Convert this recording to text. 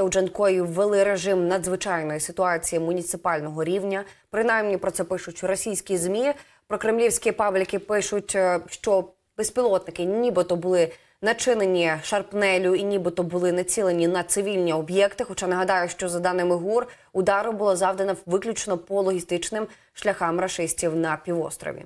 У Джанкої ввели режим надзвичайної ситуації муніципального рівня. Принаймні про це пишуть російські змі. Про кремлівські пабліки пишуть, е, що безпілотники нібито були начинені шарпнелю і нібито були націлені на цивільні об'єкти. Хоча нагадаю, що за даними гур удару було завдано виключно по логістичним шляхам рашистів на півострові.